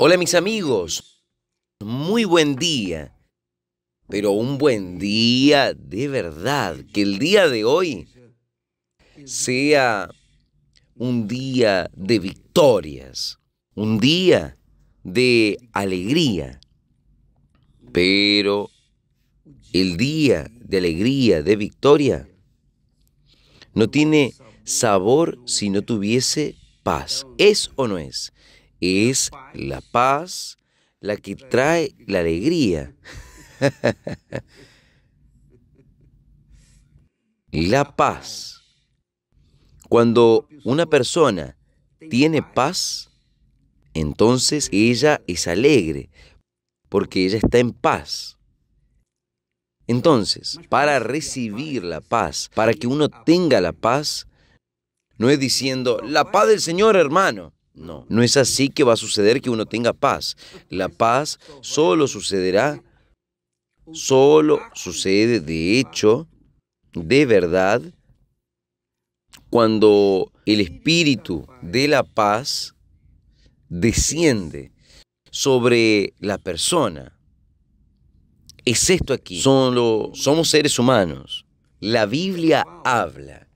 Hola mis amigos, muy buen día, pero un buen día de verdad, que el día de hoy sea un día de victorias, un día de alegría, pero el día de alegría, de victoria, no tiene sabor si no tuviese paz, es o no es es la paz la que trae la alegría. la paz. Cuando una persona tiene paz, entonces ella es alegre, porque ella está en paz. Entonces, para recibir la paz, para que uno tenga la paz, no es diciendo, la paz del Señor hermano, no, no es así que va a suceder que uno tenga paz. La paz solo sucederá, solo sucede de hecho, de verdad, cuando el espíritu de la paz desciende sobre la persona. Es esto aquí. Solo somos seres humanos. La Biblia habla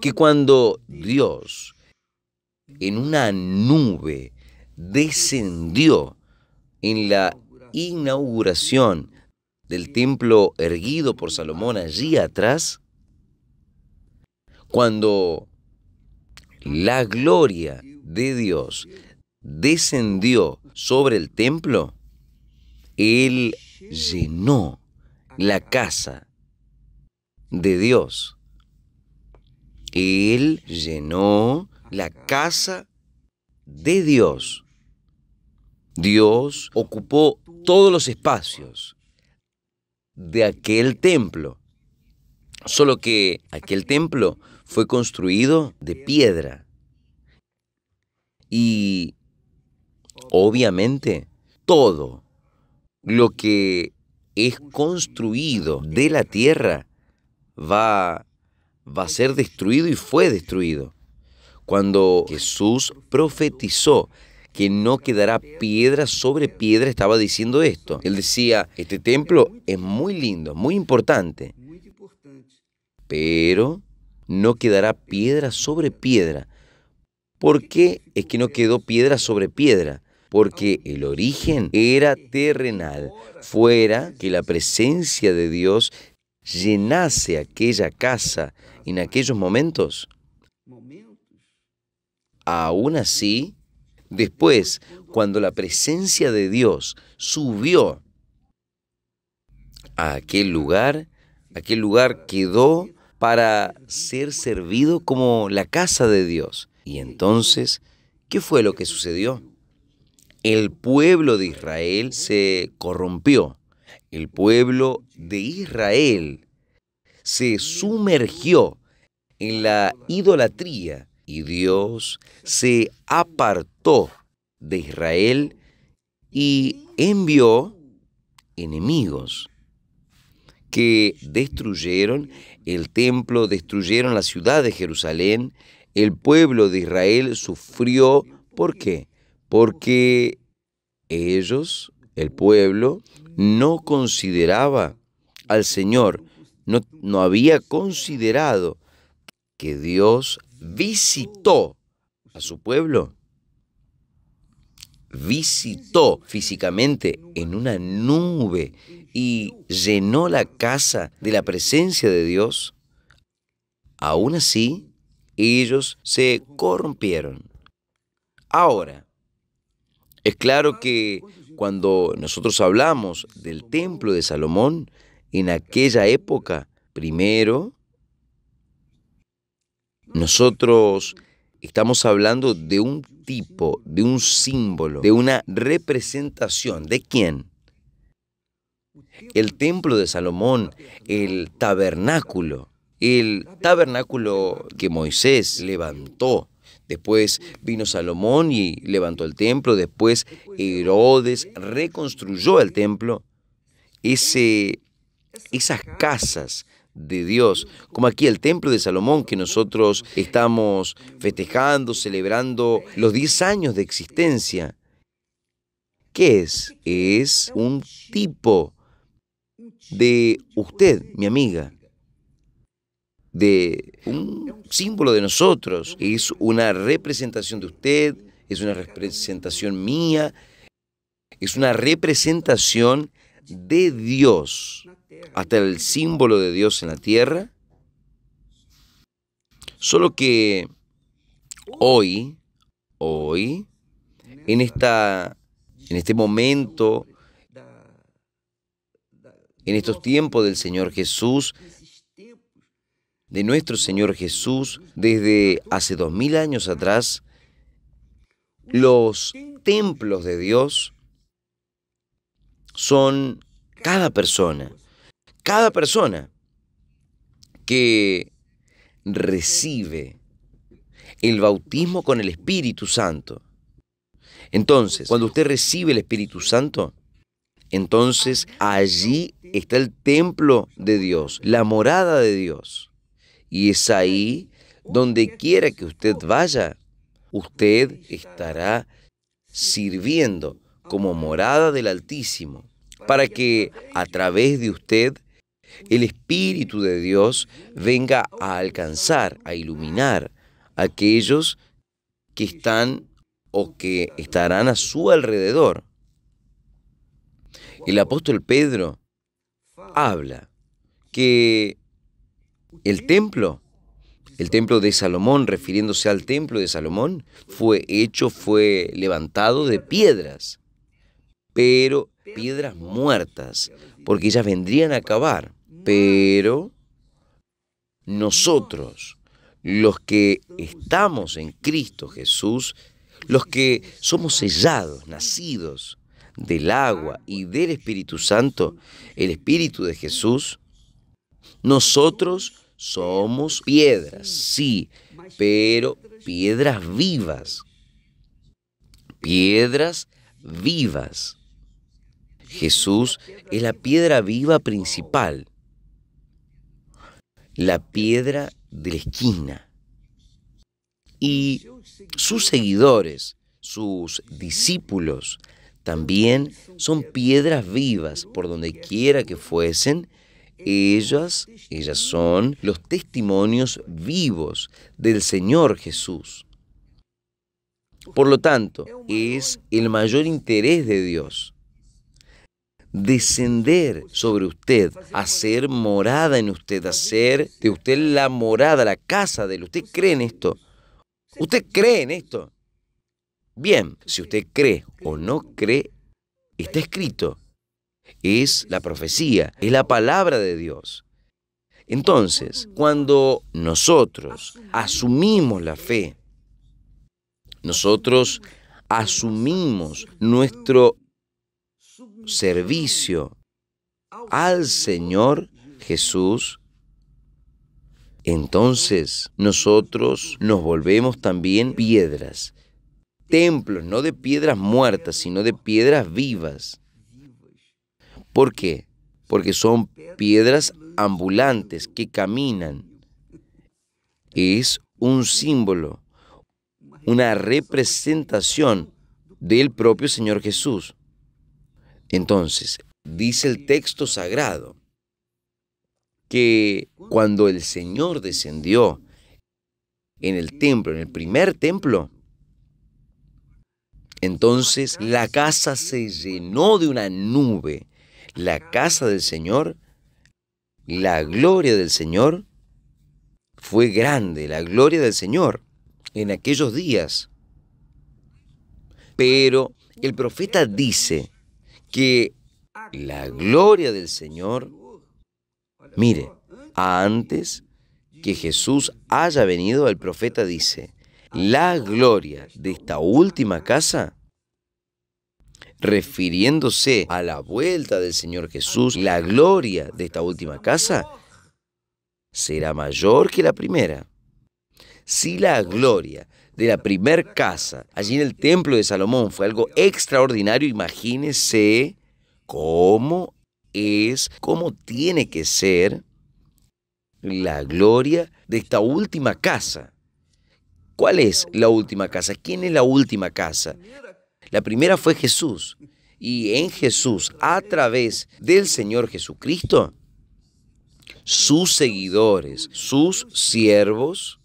que cuando Dios en una nube descendió en la inauguración del templo erguido por Salomón allí atrás, cuando la gloria de Dios descendió sobre el templo, Él llenó la casa de Dios. Él llenó la casa de Dios. Dios ocupó todos los espacios de aquel templo, solo que aquel templo fue construido de piedra. Y obviamente todo lo que es construido de la tierra va, va a ser destruido y fue destruido. Cuando Jesús profetizó que no quedará piedra sobre piedra, estaba diciendo esto. Él decía, este templo es muy lindo, muy importante, pero no quedará piedra sobre piedra. ¿Por qué es que no quedó piedra sobre piedra? porque el origen era terrenal, fuera que la presencia de Dios llenase aquella casa en aquellos momentos. Aún así, después, cuando la presencia de Dios subió a aquel lugar, aquel lugar quedó para ser servido como la casa de Dios. Y entonces, ¿qué fue lo que sucedió? El pueblo de Israel se corrompió. El pueblo de Israel se sumergió en la idolatría y Dios se apartó de Israel y envió enemigos que destruyeron el templo, destruyeron la ciudad de Jerusalén. El pueblo de Israel sufrió. ¿Por qué? Porque ellos, el pueblo, no consideraba al Señor, no, había considerado que Dios visitó a su pueblo, visitó físicamente en una nube y llenó la casa de la presencia de Dios, aún así ellos se corrompieron. Ahora, es claro que cuando nosotros hablamos del templo de Salomón, en aquella época, primero nosotros estamos hablando de un tipo, de un símbolo, de una representación. ¿De quién? El templo de Salomón, el tabernáculo, el tabernáculo que Moisés levantó. Después vino Salomón y levantó el templo. Después Herodes reconstruyó el templo. Ese, esas casas de Dios, como aquí el Templo de Salomón que nosotros estamos festejando, celebrando los 10 años de existencia. ¿Qué es? Es un tipo de usted, mi amiga, de un símbolo de nosotros, es una representación de usted, es una representación mía, es una representación de Dios hasta el símbolo de Dios en la tierra. Solo que hoy, hoy, en, esta, en este momento, en estos tiempos del Señor Jesús, de nuestro Señor Jesús, desde hace dos mil años atrás, los templos de Dios son cada persona. Cada persona que recibe el bautismo con el Espíritu Santo. Entonces, cuando usted recibe el Espíritu Santo, entonces allí está el templo de Dios, la morada de Dios. Y es ahí, donde quiera que usted vaya, usted estará sirviendo como morada del Altísimo, para que a través de usted el Espíritu de Dios venga a alcanzar, a iluminar a aquellos que están o que estarán a su alrededor. El apóstol Pedro habla que el templo, el templo de Salomón, refiriéndose al templo de Salomón, fue hecho, fue levantado de piedras pero piedras muertas, porque ellas vendrían a acabar. Pero nosotros, los que estamos en Cristo Jesús, los que somos sellados, nacidos del agua y del Espíritu Santo, el Espíritu de Jesús, nosotros somos piedras, sí, pero piedras vivas. Piedras vivas. Jesús es la piedra viva principal, la piedra de la esquina. Y sus seguidores, sus discípulos, también son piedras vivas por donde quiera que fuesen. Ellas, ellas son los testimonios vivos del Señor Jesús. Por lo tanto, es el mayor interés de Dios descender sobre usted, hacer morada en usted, hacer de usted la morada, la casa de él. ¿Usted cree en esto? ¿Usted cree en esto? Bien, si usted cree o no cree, está escrito. Es la profecía, es la palabra de Dios. Entonces, cuando nosotros asumimos la fe, nosotros asumimos nuestro servicio al Señor Jesús, entonces nosotros nos volvemos también piedras, templos, no de piedras muertas, sino de piedras vivas. ¿Por qué? Porque son piedras ambulantes que caminan. Es un símbolo, una representación del propio Señor Jesús. Entonces, dice el texto sagrado que cuando el Señor descendió en el templo, en el primer templo, entonces la casa se llenó de una nube, la casa del Señor, la gloria del Señor fue grande, la gloria del Señor en aquellos días. Pero el profeta dice, que la gloria del Señor, mire, antes que Jesús haya venido, el profeta dice, la gloria de esta última casa, refiriéndose a la vuelta del Señor Jesús, la gloria de esta última casa será mayor que la primera. Si la gloria de la primer casa, allí en el templo de Salomón, fue algo extraordinario. Imagínese cómo es, cómo tiene que ser la gloria de esta última casa. ¿Cuál es la última casa? ¿Quién es la última casa? La primera fue Jesús. Y en Jesús, a través del Señor Jesucristo, sus seguidores, sus siervos,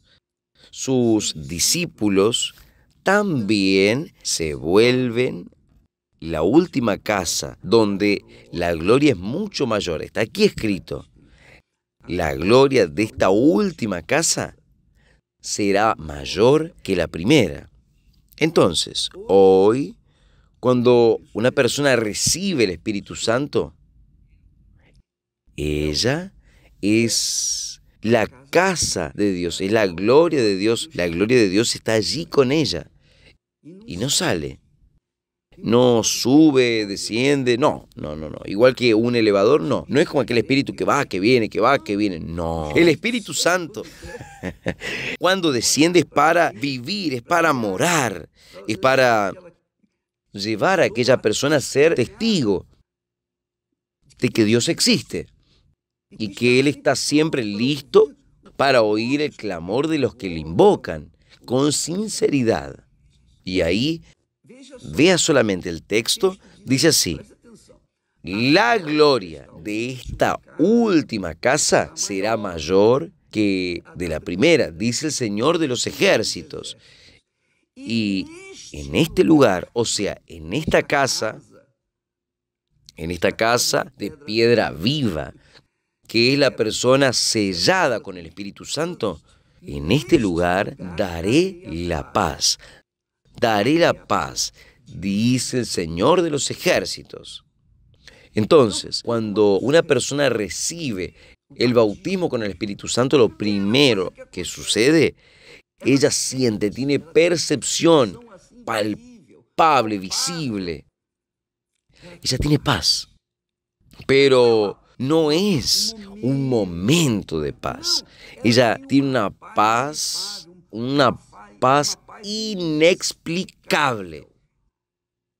sus discípulos también se vuelven la última casa donde la gloria es mucho mayor. Está aquí escrito. La gloria de esta última casa será mayor que la primera. Entonces, hoy, cuando una persona recibe el Espíritu Santo, ella es la casa de Dios, es la gloria de Dios. La gloria de Dios está allí con ella. Y no sale. No sube, desciende, no, no, no, no. Igual que un elevador, no. No es como aquel espíritu que va, que viene, que va, que viene. No. El Espíritu Santo, cuando desciende es para vivir, es para morar, es para llevar a aquella persona a ser testigo de que Dios existe y que Él está siempre listo para oír el clamor de los que le invocan con sinceridad. Y ahí, vea solamente el texto, dice así, la gloria de esta última casa será mayor que de la primera, dice el Señor de los ejércitos. Y en este lugar, o sea, en esta casa, en esta casa de piedra viva, que es la persona sellada con el Espíritu Santo, en este lugar daré la paz. Daré la paz, dice el Señor de los ejércitos. Entonces, cuando una persona recibe el bautismo con el Espíritu Santo, lo primero que sucede, ella siente, tiene percepción palpable, visible. Ella tiene paz. Pero no es un momento de paz. Ella tiene una paz, una paz inexplicable,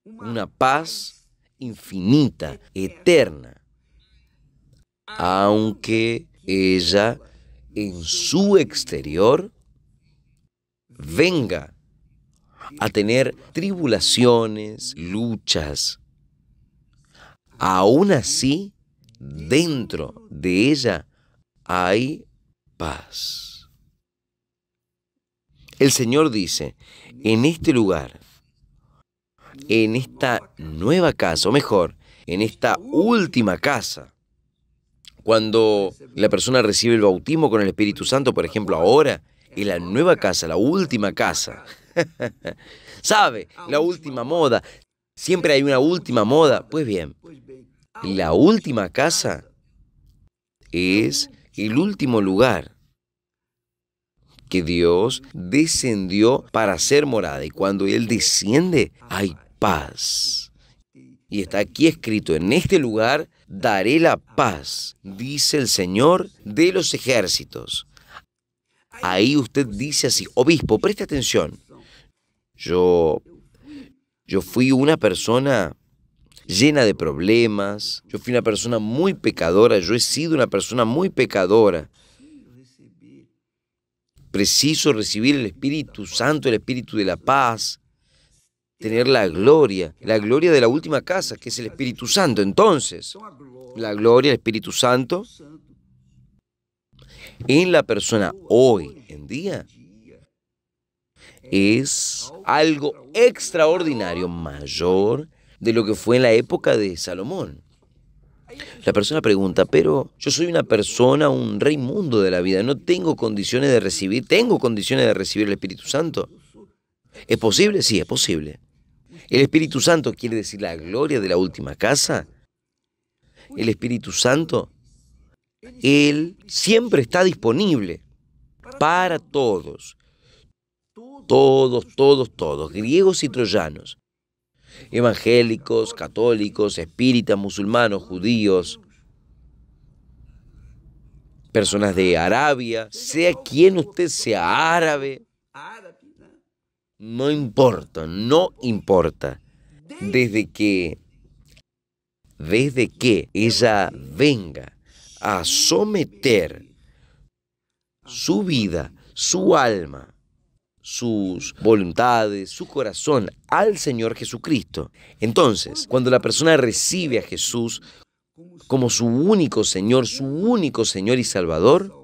una paz infinita, eterna. Aunque ella en su exterior venga a tener tribulaciones, luchas, aún así dentro de ella hay paz. El Señor dice, en este lugar, en esta nueva casa, o mejor, en esta última casa, cuando la persona recibe el bautismo con el Espíritu Santo, por ejemplo, ahora, en la nueva casa, la última casa, ¿sabe? La última moda. Siempre hay una última moda. Pues bien, la última casa es el último lugar que Dios descendió para ser morada. Y cuando Él desciende, hay paz. Y está aquí escrito, en este lugar daré la paz, dice el Señor de los ejércitos. Ahí usted dice así, obispo, preste atención. Yo, yo fui una persona llena de problemas. Yo fui una persona muy pecadora, yo he sido una persona muy pecadora. Preciso recibir el Espíritu Santo, el Espíritu de la paz, tener la gloria, la gloria de la última casa, que es el Espíritu Santo. Entonces, la gloria, del Espíritu Santo, en la persona hoy en día es algo extraordinario, mayor de lo que fue en la época de Salomón. La persona pregunta, pero yo soy una persona, un rey mundo de la vida, no tengo condiciones de recibir, tengo condiciones de recibir el Espíritu Santo. ¿Es posible? Sí, es posible. ¿El Espíritu Santo quiere decir la gloria de la última casa? El Espíritu Santo, Él siempre está disponible para todos. Todos, todos, todos, griegos y troyanos evangélicos, católicos, espíritas, musulmanos, judíos, personas de Arabia, sea quien usted sea árabe, no importa, no importa. Desde que, desde que ella venga a someter su vida, su alma, sus voluntades, su corazón al Señor Jesucristo. Entonces, cuando la persona recibe a Jesús como su único Señor, su único Señor y Salvador,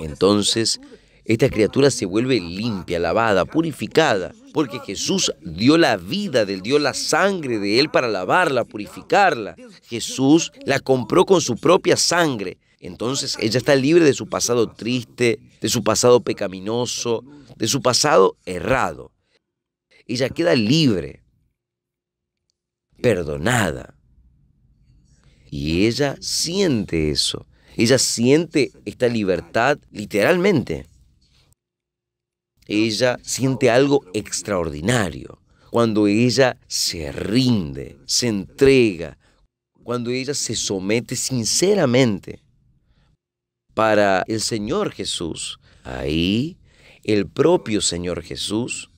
entonces esta criatura se vuelve limpia, lavada, purificada, porque Jesús dio la vida de él, dio la sangre de él para lavarla, purificarla. Jesús la compró con su propia sangre entonces ella está libre de su pasado triste, de su pasado pecaminoso, de su pasado errado. Ella queda libre, perdonada. Y ella siente eso. Ella siente esta libertad literalmente. Ella siente algo extraordinario cuando ella se rinde, se entrega, cuando ella se somete sinceramente para el Señor Jesús. Ahí el propio Señor Jesús,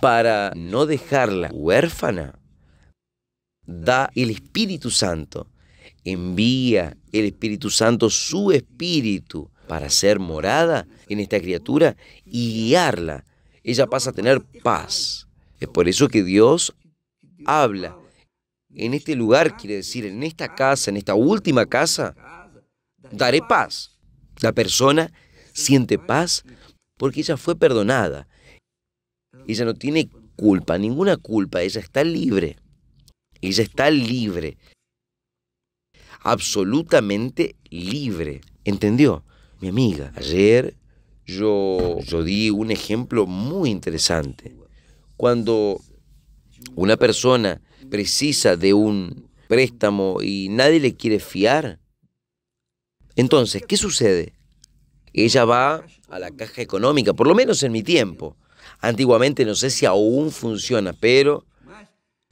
para no dejarla huérfana, da el Espíritu Santo, envía el Espíritu Santo su Espíritu para ser morada en esta criatura y guiarla. Ella pasa a tener paz. Es por eso que Dios habla. En este lugar, quiere decir, en esta casa, en esta última casa, daré paz. La persona siente paz porque ella fue perdonada. Ella no tiene culpa, ninguna culpa, ella está libre. Ella está libre. Absolutamente libre. ¿Entendió? Mi amiga, ayer yo, yo di un ejemplo muy interesante. Cuando una persona precisa de un préstamo y nadie le quiere fiar, entonces, ¿qué sucede? Ella va a la caja económica, por lo menos en mi tiempo. Antiguamente no sé si aún funciona, pero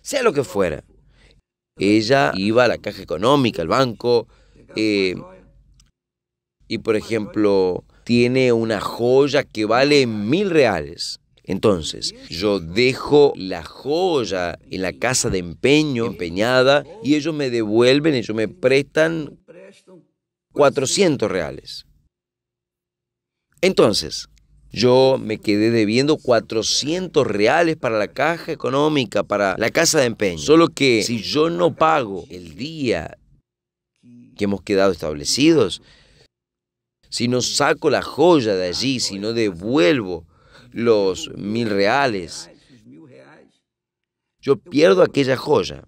sea lo que fuera. Ella iba a la caja económica, al banco, eh, y por ejemplo, tiene una joya que vale mil reales. Entonces, yo dejo la joya en la casa de empeño, empeñada, y ellos me devuelven, ellos me prestan 400 reales. Entonces, yo me quedé debiendo 400 reales para la caja económica, para la casa de empeño. Solo que si yo no pago el día que hemos quedado establecidos, si no saco la joya de allí, si no devuelvo los mil reales, yo pierdo aquella joya.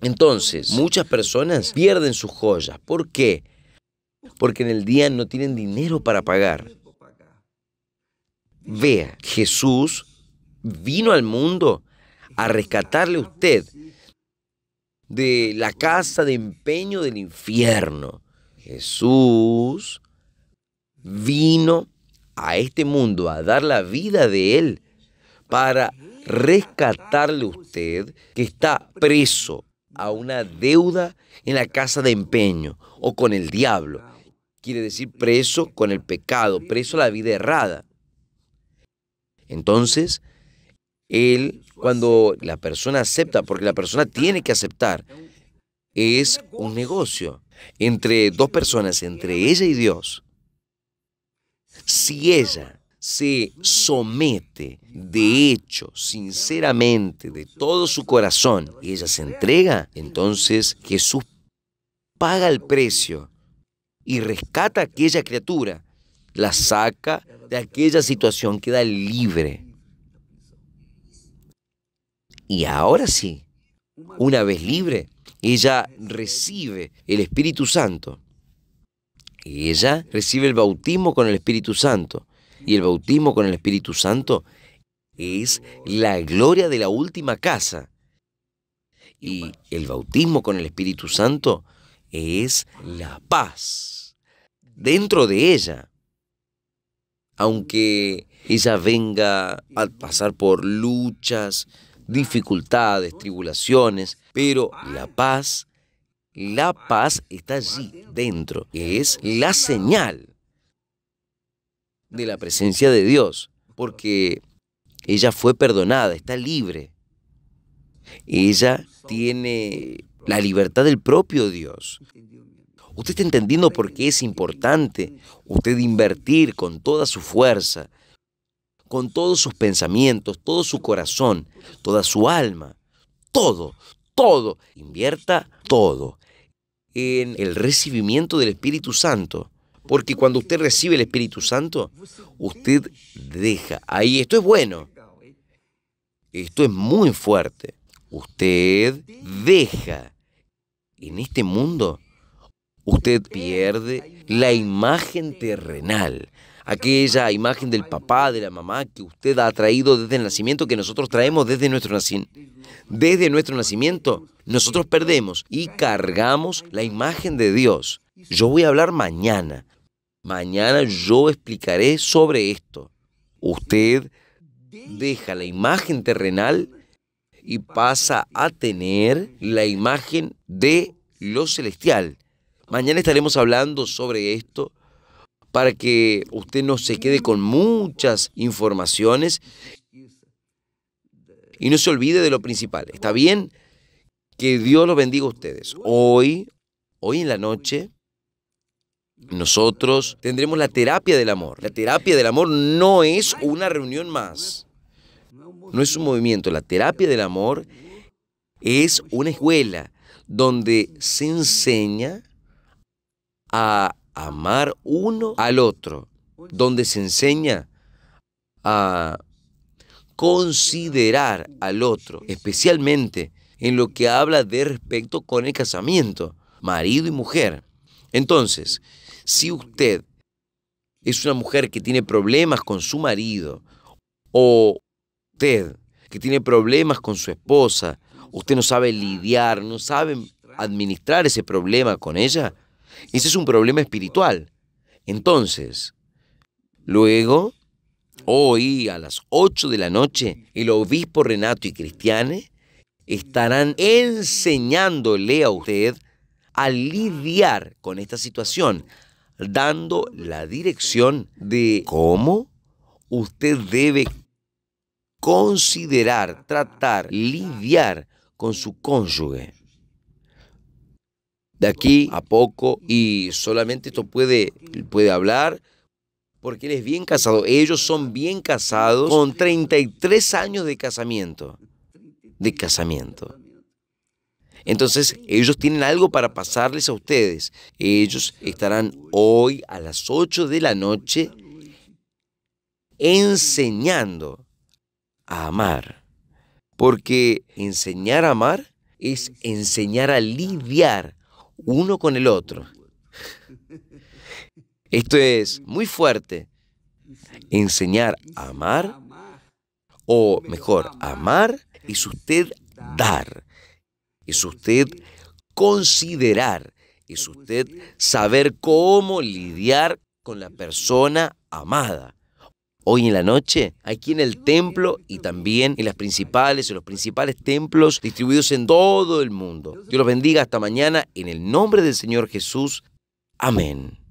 Entonces, muchas personas pierden sus joyas. ¿Por qué? porque en el día no tienen dinero para pagar. Vea, Jesús vino al mundo a rescatarle a usted de la casa de empeño del infierno. Jesús vino a este mundo a dar la vida de él para rescatarle a usted que está preso a una deuda en la casa de empeño o con el diablo quiere decir preso con el pecado, preso a la vida errada. Entonces, él, cuando la persona acepta, porque la persona tiene que aceptar, es un negocio entre dos personas, entre ella y Dios. Si ella se somete de hecho, sinceramente, de todo su corazón, y ella se entrega, entonces Jesús paga el precio y rescata aquella criatura, la saca de aquella situación, queda libre. Y ahora sí, una vez libre, ella recibe el Espíritu Santo. Ella recibe el bautismo con el Espíritu Santo. Y el bautismo con el Espíritu Santo es la gloria de la última casa. Y el bautismo con el Espíritu Santo es la paz dentro de ella. Aunque ella venga a pasar por luchas, dificultades, tribulaciones, pero la paz, la paz está allí dentro, es la señal de la presencia de Dios, porque ella fue perdonada, está libre. Ella tiene la libertad del propio Dios. Usted está entendiendo por qué es importante usted invertir con toda su fuerza, con todos sus pensamientos, todo su corazón, toda su alma, todo, todo. Invierta todo en el recibimiento del Espíritu Santo. Porque cuando usted recibe el Espíritu Santo, usted deja ahí. Esto es bueno. Esto es muy fuerte. Usted deja en este mundo usted pierde la imagen terrenal, aquella imagen del papá, de la mamá que usted ha traído desde el nacimiento, que nosotros traemos desde nuestro nacimiento. Desde nuestro nacimiento, nosotros perdemos y cargamos la imagen de Dios. Yo voy a hablar mañana. Mañana yo explicaré sobre esto. Usted deja la imagen terrenal y pasa a tener la imagen de lo celestial. Mañana estaremos hablando sobre esto para que usted no se quede con muchas informaciones y no se olvide de lo principal. Está bien que Dios los bendiga a ustedes. Hoy, hoy en la noche, nosotros tendremos la terapia del amor. La terapia del amor no es una reunión más. No es un movimiento. La terapia del amor es una escuela donde se enseña a amar uno al otro, donde se enseña a considerar al otro, especialmente en lo que habla de respecto con el casamiento, marido y mujer. Entonces, si usted es una mujer que tiene problemas con su marido, o usted que tiene problemas con su esposa, usted no sabe lidiar, no sabe administrar ese problema con ella, ese es un problema espiritual. Entonces, luego, hoy a las 8 de la noche, el obispo Renato y Cristiane estarán enseñándole a usted a lidiar con esta situación, dando la dirección de cómo usted debe considerar, tratar, lidiar con su cónyuge de aquí a poco y solamente esto puede, puede hablar porque él es bien casado. Ellos son bien casados con 33 años de casamiento. De casamiento. Entonces, ellos tienen algo para pasarles a ustedes. Ellos estarán hoy a las 8 de la noche enseñando a amar. Porque enseñar a amar es enseñar a lidiar uno con el otro. Esto es muy fuerte. Enseñar a amar, o mejor, amar es usted dar, es usted considerar, es usted saber cómo lidiar con la persona amada hoy en la noche, aquí en el templo y también en las principales, en los principales templos distribuidos en todo el mundo. Dios los bendiga hasta mañana en el nombre del Señor Jesús. Amén.